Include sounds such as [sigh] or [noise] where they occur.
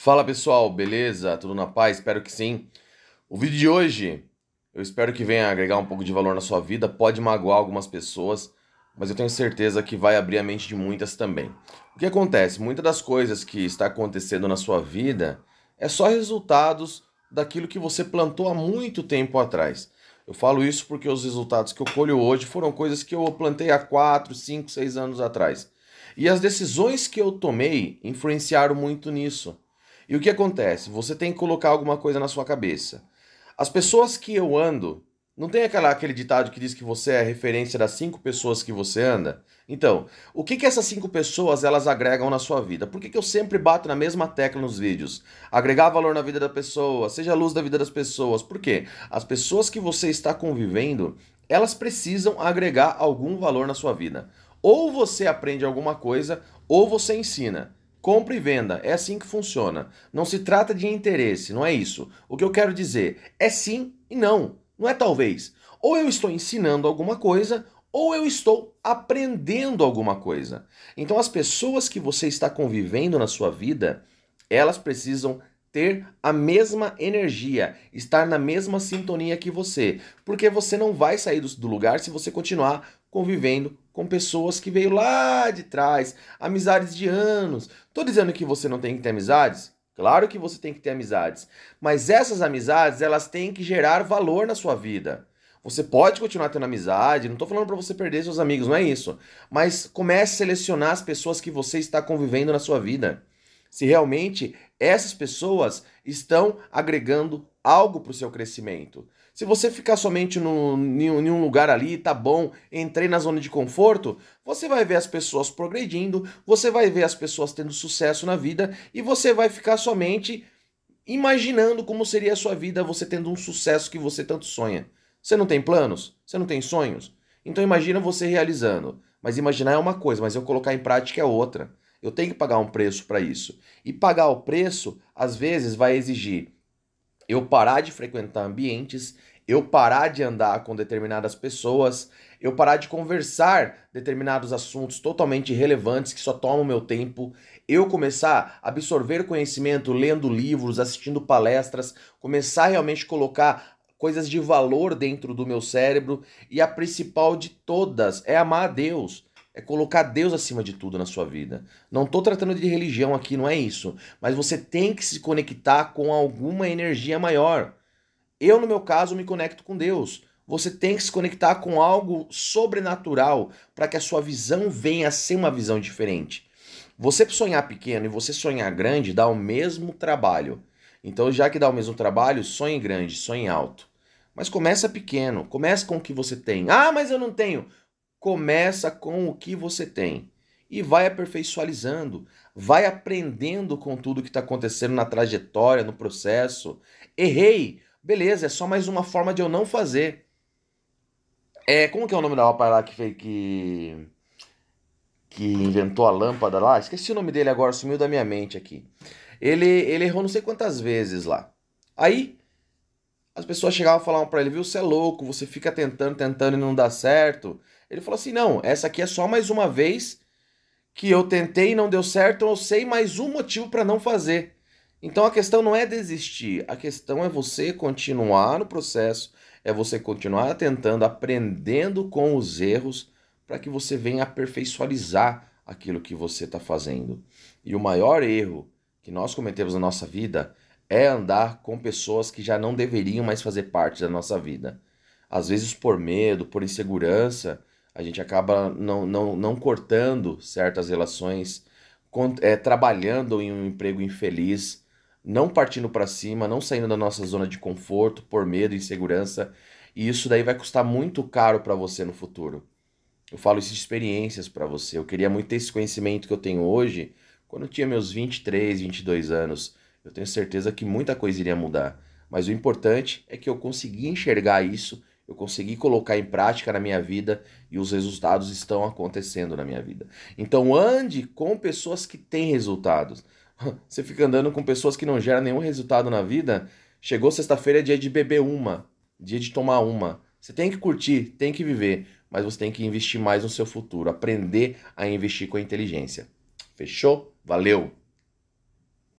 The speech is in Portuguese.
Fala pessoal, beleza? Tudo na paz? Espero que sim. O vídeo de hoje eu espero que venha agregar um pouco de valor na sua vida. Pode magoar algumas pessoas, mas eu tenho certeza que vai abrir a mente de muitas também. O que acontece? Muitas das coisas que está acontecendo na sua vida é só resultados daquilo que você plantou há muito tempo atrás. Eu falo isso porque os resultados que eu colho hoje foram coisas que eu plantei há 4, 5, 6 anos atrás. E as decisões que eu tomei influenciaram muito nisso. E o que acontece? Você tem que colocar alguma coisa na sua cabeça. As pessoas que eu ando, não tem aquela, aquele ditado que diz que você é a referência das cinco pessoas que você anda? Então, o que, que essas cinco pessoas elas agregam na sua vida? Por que, que eu sempre bato na mesma tecla nos vídeos? Agregar valor na vida da pessoa, seja a luz da vida das pessoas. Por quê? As pessoas que você está convivendo, elas precisam agregar algum valor na sua vida. Ou você aprende alguma coisa, ou você ensina. Compra e venda, é assim que funciona. Não se trata de interesse, não é isso. O que eu quero dizer é sim e não, não é talvez. Ou eu estou ensinando alguma coisa, ou eu estou aprendendo alguma coisa. Então, as pessoas que você está convivendo na sua vida, elas precisam ter a mesma energia, estar na mesma sintonia que você, porque você não vai sair do, lugar se você continuar convivendo com pessoas que veio lá de trás, amizades de anos. Tô dizendo que você não tem que ter amizades? Claro que você tem que ter amizades, mas essas amizades, elas têm que gerar valor na sua vida. Você pode continuar tendo amizade, não estou falando para você perder seus amigos, não é isso. Mas comece a selecionar as pessoas que você está convivendo na sua vida se realmente essas pessoas estão agregando algo para o seu crescimento. Se você ficar somente em um lugar ali, tá bom, entrei na zona de conforto, você vai ver as pessoas progredindo, você vai ver as pessoas tendo sucesso na vida e você vai ficar somente imaginando como seria a sua vida você tendo um sucesso que você tanto sonha. Você não tem planos? Você não tem sonhos? Então imagina você realizando. Mas imaginar é uma coisa, mas eu colocar em prática é outra. Eu tenho que pagar um preço para isso. E pagar o preço, às vezes, vai exigir eu parar de frequentar ambientes, eu parar de andar com determinadas pessoas, eu parar de conversar determinados assuntos totalmente irrelevantes que só tomam meu tempo, eu começar a absorver conhecimento lendo livros, assistindo palestras, começar a realmente colocar coisas de valor dentro do meu cérebro e a principal de todas é amar a Deus. É colocar Deus acima de tudo na sua vida. Não estou tratando de religião aqui, não é isso. Mas você tem que se conectar com alguma energia maior. Eu, no meu caso, me conecto com Deus. Você tem que se conectar com algo sobrenatural para que a sua visão venha a ser uma visão diferente. Você sonhar pequeno e você sonhar grande dá o mesmo trabalho. Então, já que dá o mesmo trabalho, sonhe grande, sonhe alto. Mas começa pequeno, começa com o que você tem. Ah, mas eu não tenho. Começa com o que você tem e vai aperfeiçoalizando, vai aprendendo com tudo que está acontecendo na trajetória, no processo. Errei, beleza, é só mais uma forma de eu não fazer. É, como que é o nome da rapaz lá que, fez, que que inventou a lâmpada lá? Esqueci o nome dele agora, sumiu da minha mente aqui. Ele, ele errou não sei quantas vezes lá. Aí as pessoas chegavam e falavam para ele, viu, você é louco, você fica tentando, tentando e não dá certo. Ele falou assim: não, essa aqui é só mais uma vez que eu tentei e não deu certo, eu sei mais um motivo para não fazer. Então a questão não é desistir, a questão é você continuar no processo, é você continuar tentando, aprendendo com os erros, para que você venha aperfeiçoalizar aquilo que você está fazendo. E o maior erro que nós cometemos na nossa vida é andar com pessoas que já não deveriam mais fazer parte da nossa vida. Às vezes, por medo, por insegurança, a gente acaba não, não, não cortando certas relações, é, trabalhando em um emprego infeliz, não partindo para cima, não saindo da nossa zona de conforto por medo insegurança. E isso daí vai custar muito caro para você no futuro. Eu falo isso de experiências para você. Eu queria muito ter esse conhecimento que eu tenho hoje, quando eu tinha meus 23, 22 anos eu tenho certeza que muita coisa iria mudar. Mas o importante é que eu consegui enxergar isso, eu consegui colocar em prática na minha vida e os resultados estão acontecendo na minha vida. Então ande com pessoas que têm resultados. [laughs] Você fica andando com pessoas que não geram nenhum resultado na vida. Chegou sexta-feira, é dia de beber uma, dia de tomar uma. Você tem que curtir, tem que viver, mas você tem que investir mais no seu futuro, aprender a investir com a inteligência. Fechou? Valeu!